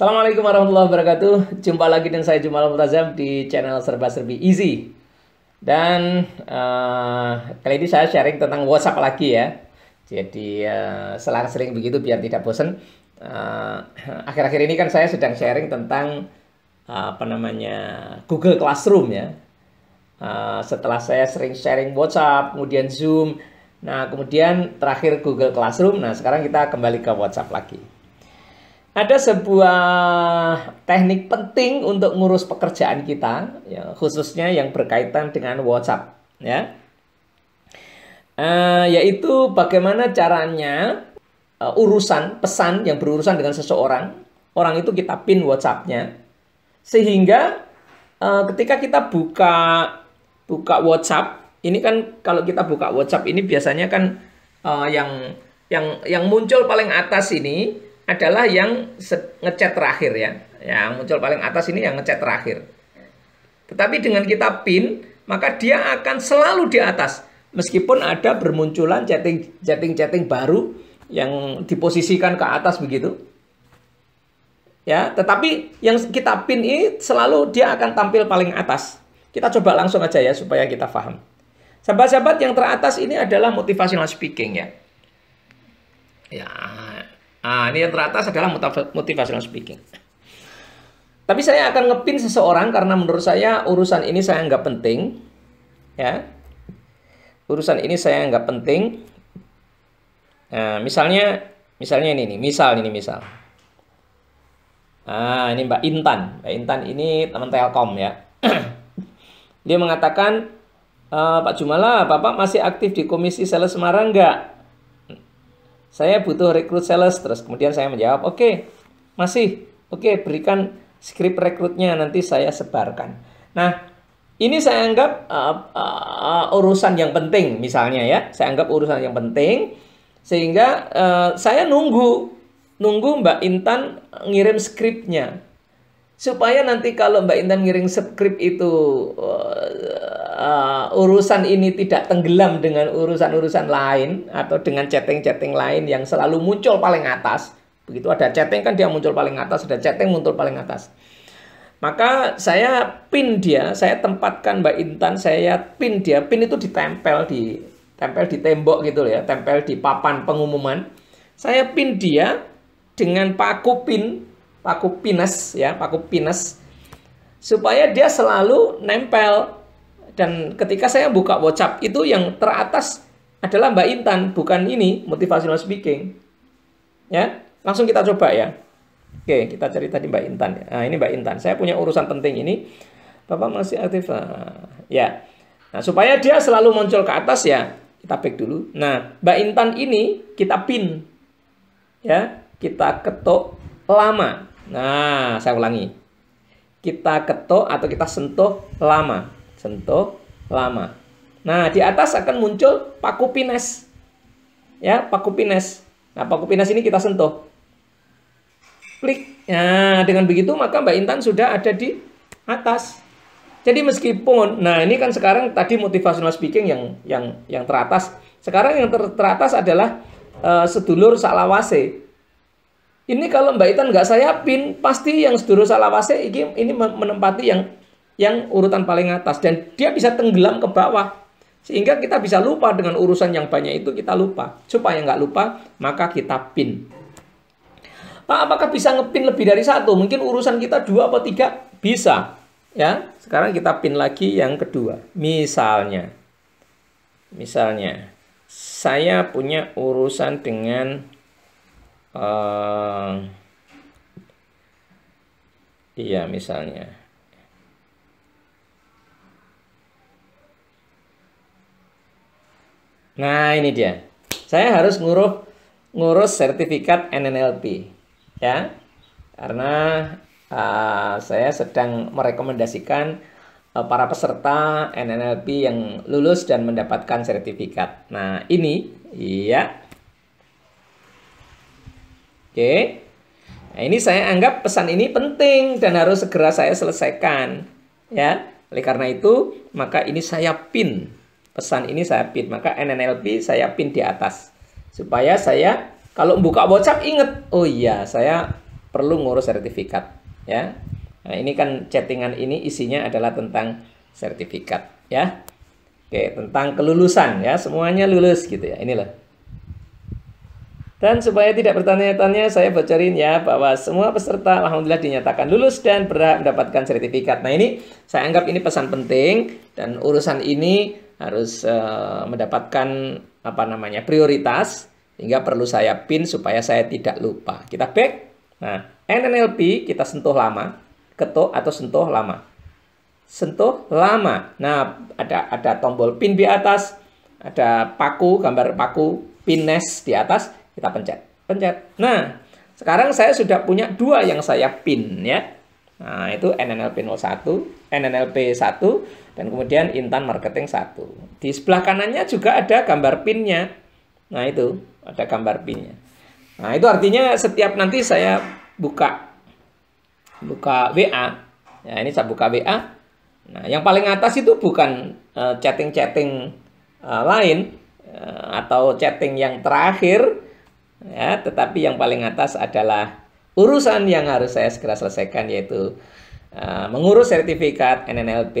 Assalamualaikum warahmatullahi wabarakatuh. Jumpa lagi dengan saya Jumal Mutazam di channel Serba Serbi Easy. Dan uh, kali ini saya sharing tentang WhatsApp lagi ya. Jadi uh, eh, selang sering begitu biar tidak bosan. Eh, akhir-akhir uh, ini kan saya sedang sharing tentang uh, apa namanya Google Classroom ya. Uh, setelah saya sering sharing WhatsApp, kemudian Zoom, nah kemudian terakhir Google Classroom. Nah sekarang kita kembali ke WhatsApp lagi ada sebuah teknik penting untuk ngurus pekerjaan kita, ya, khususnya yang berkaitan dengan WhatsApp, ya. Uh, yaitu bagaimana caranya uh, urusan pesan yang berurusan dengan seseorang, orang itu kita pin WhatsApp-nya, sehingga uh, ketika kita buka buka WhatsApp, ini kan kalau kita buka WhatsApp ini biasanya kan uh, yang yang yang muncul paling atas ini adalah yang ngecat terakhir ya. Yang muncul paling atas ini yang ngecat terakhir. Tetapi dengan kita pin, maka dia akan selalu di atas. Meskipun ada bermunculan chatting-chatting baru yang diposisikan ke atas begitu. Ya, tetapi yang kita pin ini selalu dia akan tampil paling atas. Kita coba langsung aja ya supaya kita paham. Sahabat-sahabat yang teratas ini adalah motivational speaking ya. Ya, Nah, ini yang teratas adalah motivational speaking. Tapi saya akan ngepin seseorang karena menurut saya urusan ini saya nggak penting. Ya, urusan ini saya nggak penting. Nah, misalnya, misalnya ini nih, misal ini misal. Nah, ini Mbak Intan. Mbak Intan ini teman Telkom ya. Dia mengatakan, e, Pak Jumala, Bapak masih aktif di Komisi Sales Semarang nggak? saya butuh rekrut sales terus kemudian saya menjawab oke okay, masih oke okay, berikan skrip rekrutnya nanti saya sebarkan nah ini saya anggap uh, uh, urusan yang penting misalnya ya saya anggap urusan yang penting sehingga uh, saya nunggu nunggu Mbak Intan ngirim skripnya supaya nanti kalau Mbak Intan ngiring skrip itu uh, uh, urusan ini tidak tenggelam dengan urusan-urusan lain atau dengan chatting-chatting lain yang selalu muncul paling atas. Begitu ada chatting kan dia muncul paling atas, ada chatting muncul paling atas. Maka saya pin dia, saya tempatkan Mbak Intan, saya pin dia. Pin itu ditempel di tempel di tembok gitu ya, tempel di papan pengumuman. Saya pin dia dengan paku pin paku pines ya, paku pines supaya dia selalu nempel dan ketika saya buka WhatsApp itu yang teratas adalah Mbak Intan, bukan ini motivational speaking. Ya, langsung kita coba ya. Oke, kita cari tadi Mbak Intan. Ya. Nah, ini Mbak Intan. Saya punya urusan penting ini. Bapak masih aktif. Ah, ya. Nah, supaya dia selalu muncul ke atas ya. Kita back dulu. Nah, Mbak Intan ini kita pin. Ya, kita ketuk lama. Nah, saya ulangi. Kita ketuk atau kita sentuh lama. Sentuh lama. Nah, di atas akan muncul paku pines. Ya, paku pines. Nah, paku pines ini kita sentuh. Klik. Nah, dengan begitu maka Mbak Intan sudah ada di atas. Jadi meskipun, nah ini kan sekarang tadi motivational speaking yang yang yang teratas. Sekarang yang ter, teratas adalah uh, sedulur salawase. Ini kalau Mbak Itan nggak pin, pasti yang sedulur salawase ini, ini menempati yang yang urutan paling atas dan dia bisa tenggelam ke bawah sehingga kita bisa lupa dengan urusan yang banyak itu kita lupa supaya nggak lupa maka kita pin Pak apakah bisa ngepin lebih dari satu mungkin urusan kita dua atau tiga bisa ya sekarang kita pin lagi yang kedua misalnya misalnya saya punya urusan dengan uh, iya misalnya nah ini dia saya harus ngurus ngurus sertifikat NNLP ya karena uh, saya sedang merekomendasikan uh, para peserta NNLP yang lulus dan mendapatkan sertifikat. Nah, ini iya Oke. Okay. Nah, ini saya anggap pesan ini penting dan harus segera saya selesaikan. Ya. Oleh karena itu, maka ini saya pin. Pesan ini saya pin. Maka NNLP saya pin di atas. Supaya saya kalau buka WhatsApp inget, oh iya, saya perlu ngurus sertifikat, ya. Nah, ini kan chattingan ini isinya adalah tentang sertifikat, ya. Oke, tentang kelulusan ya, semuanya lulus gitu ya. Inilah dan supaya tidak bertanya-tanya, saya bocorin ya bahwa semua peserta alhamdulillah dinyatakan lulus dan berhak mendapatkan sertifikat. Nah ini saya anggap ini pesan penting dan urusan ini harus uh, mendapatkan apa namanya prioritas hingga perlu saya pin supaya saya tidak lupa. Kita back. Nah, NNLP kita sentuh lama, ketuk atau sentuh lama. Sentuh lama. Nah, ada ada tombol pin di atas, ada paku, gambar paku, pin nest di atas kita pencet, pencet. Nah, sekarang saya sudah punya dua yang saya pin ya. Nah, itu NNLP 01, NNLP 1, dan kemudian Intan Marketing 1. Di sebelah kanannya juga ada gambar pinnya. Nah, itu ada gambar pinnya. Nah, itu artinya setiap nanti saya buka buka WA. Ya, ini saya buka WA. Nah, yang paling atas itu bukan eh, chatting-chatting uh, uh, lain uh, atau chatting yang terakhir ya tetapi yang paling atas adalah urusan yang harus saya segera selesaikan yaitu uh, mengurus sertifikat NNLP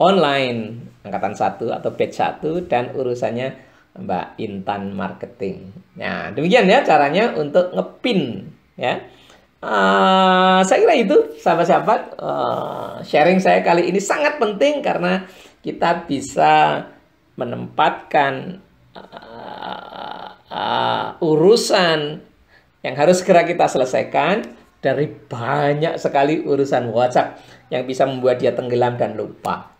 online angkatan 1 atau batch 1 dan urusannya Mbak Intan Marketing. Nah, demikian ya caranya untuk ngepin ya. Uh, saya kira itu sahabat-sahabat uh, sharing saya kali ini sangat penting karena kita bisa menempatkan uh, urusan yang harus segera kita selesaikan dari banyak sekali urusan WhatsApp yang bisa membuat dia tenggelam dan lupa.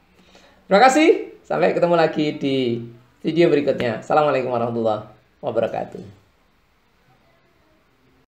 Terima kasih. Sampai ketemu lagi di video berikutnya. Assalamualaikum warahmatullahi wabarakatuh.